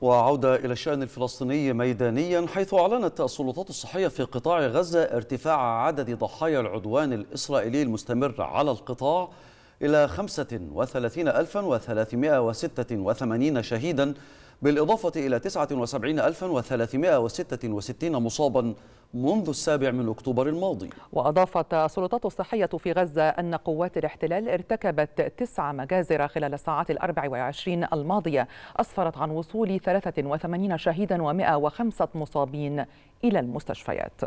وعودة إلى الشأن الفلسطيني ميدانيا حيث أعلنت السلطات الصحية في قطاع غزة ارتفاع عدد ضحايا العدوان الإسرائيلي المستمر على القطاع إلى 35386 شهيدا بالإضافة إلى 79366 مصابا منذ السابع من أكتوبر الماضي وأضافت السلطات الصحية في غزة أن قوات الاحتلال ارتكبت تسع مجازر خلال الساعات الأربع وعشرين الماضية أسفرت عن وصول 83 شهيدا و105 مصابين إلى المستشفيات